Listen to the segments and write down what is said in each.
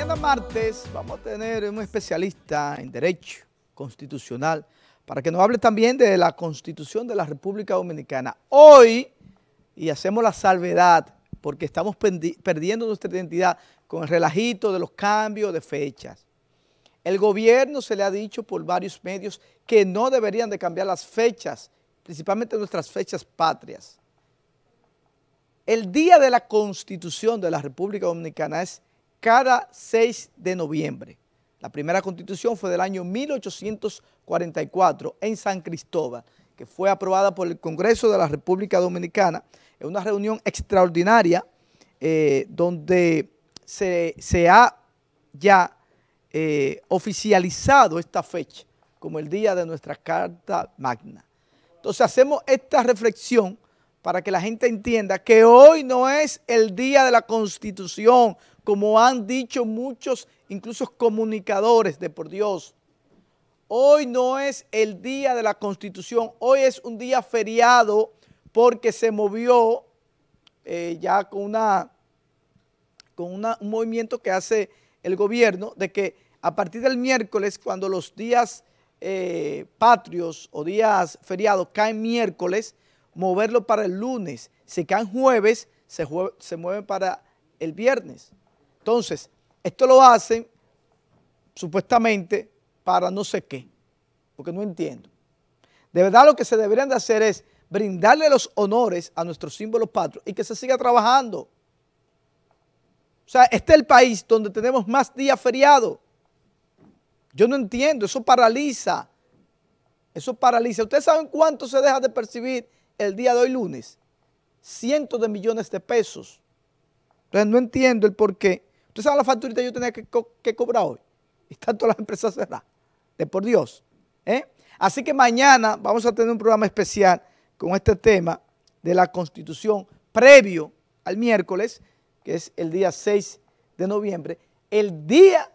mañana martes vamos a tener un especialista en Derecho Constitucional para que nos hable también de la Constitución de la República Dominicana. Hoy, y hacemos la salvedad, porque estamos perdiendo nuestra identidad con el relajito de los cambios de fechas. El gobierno se le ha dicho por varios medios que no deberían de cambiar las fechas, principalmente nuestras fechas patrias. El Día de la Constitución de la República Dominicana es cada 6 de noviembre. La primera constitución fue del año 1844 en San Cristóbal, que fue aprobada por el Congreso de la República Dominicana en una reunión extraordinaria eh, donde se, ha ya eh, oficializado esta fecha como el día de nuestra Carta Magna. Entonces hacemos esta reflexión para que la gente entienda que hoy no es el día de la Constitución, como han dicho muchos, incluso comunicadores de por Dios. Hoy no es el día de la Constitución, hoy es un día feriado porque se movió eh, ya con, una, con un movimiento que hace el gobierno de que a partir del miércoles, cuando los días eh, patrios o días feriados caen miércoles, moverlo para el lunes. Si quedan jueves, se, se mueven para el viernes. Entonces, esto lo hacen supuestamente para no sé qué, porque no entiendo. De verdad lo que se deberían de hacer es brindarle los honores a nuestros símbolos patrios y que se siga trabajando. O sea, este es el país donde tenemos más días feriados. Yo no entiendo, eso paraliza. Eso paraliza. ¿Ustedes saben cuánto se deja de percibir el día de hoy lunes cientos de millones de pesos. Entonces no entiendo el por qué. Ustedes saben la facturita yo tenía que, cobrar hoy? Y tanto todas las empresas cerradas. De por Dios. ¿eh? Así que mañana vamos a tener un programa especial con este tema de la constitución previo al miércoles, que es el día 6 de noviembre, el día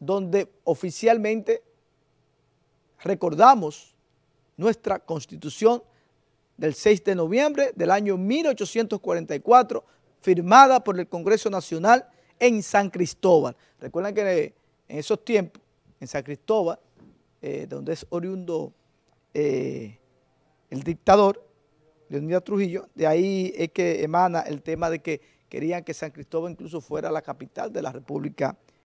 donde oficialmente recordamos nuestra constitución del 6 de noviembre del año 1844, firmada por el Congreso Nacional en San Cristóbal. Recuerdan que en esos tiempos, en San Cristóbal, eh, donde es oriundo eh, el dictador, Leonidas Trujillo, de ahí es que emana el tema de que querían que San Cristóbal incluso fuera la capital de la República